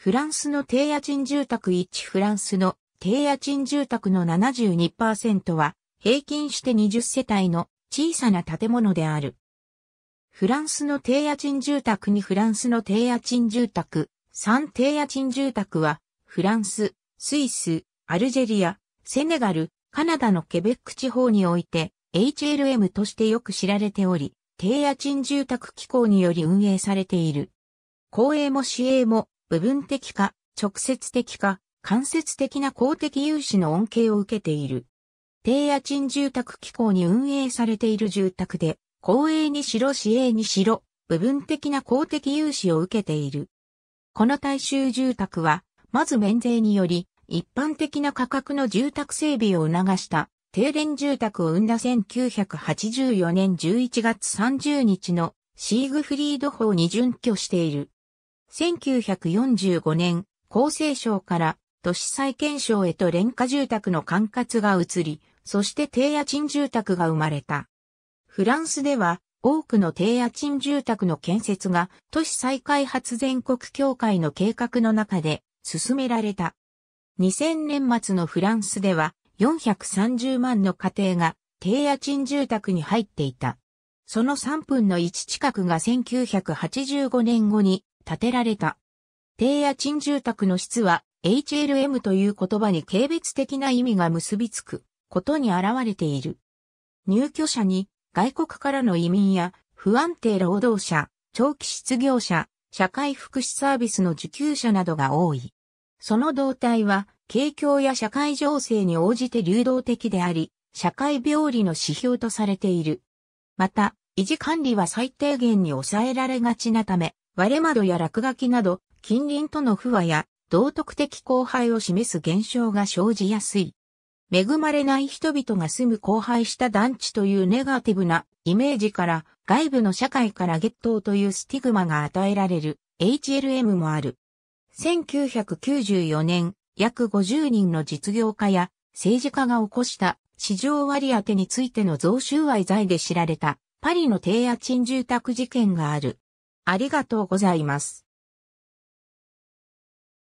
フランスの低家賃住宅1フランスの低家賃住宅の72%は平均して20世帯の小さな建物である。フランスの低家賃住宅にフランスの低家賃住宅、3低家賃住宅は、フランス、スイス、アルジェリア、セネガル、カナダのケベック地方において、HLM としてよく知られており、低家賃住宅機構により運営されている。公営も市営も部分的か、直接的か、間接的な公的融資の恩恵を受けている。低家賃住宅機構に運営されている住宅で、公営にしろ市営にしろ、部分的な公的融資を受けている。この大衆住宅は、まず免税により、一般的な価格の住宅整備を促した停電住宅を生んだ1984年11月30日のシーグフリード法に準拠している。1945年、厚生省から都市再建省へと廉価住宅の管轄が移り、そして低家賃住宅が生まれた。フランスでは多くの低家賃住宅の建設が都市再開発全国協会の計画の中で進められた。2000年末のフランスでは430万の家庭が低家賃住宅に入っていた。その3分の1近くが1985年後に建てられた。低家賃住宅の質は HLM という言葉に軽蔑的な意味が結びつくことに現れている。入居者に外国からの移民や不安定労働者、長期失業者、社会福祉サービスの受給者などが多い。その動態は、景況や社会情勢に応じて流動的であり、社会病理の指標とされている。また、維持管理は最低限に抑えられがちなため、割れ窓や落書きなど、近隣との不和や道徳的荒廃を示す現象が生じやすい。恵まれない人々が住む荒廃した団地というネガティブなイメージから外部の社会からゲットーというスティグマが与えられる HLM もある。1994年、約50人の実業家や政治家が起こした市場割当についての贈収賄罪で知られたパリの低家賃住宅事件がある。ありがとうございます。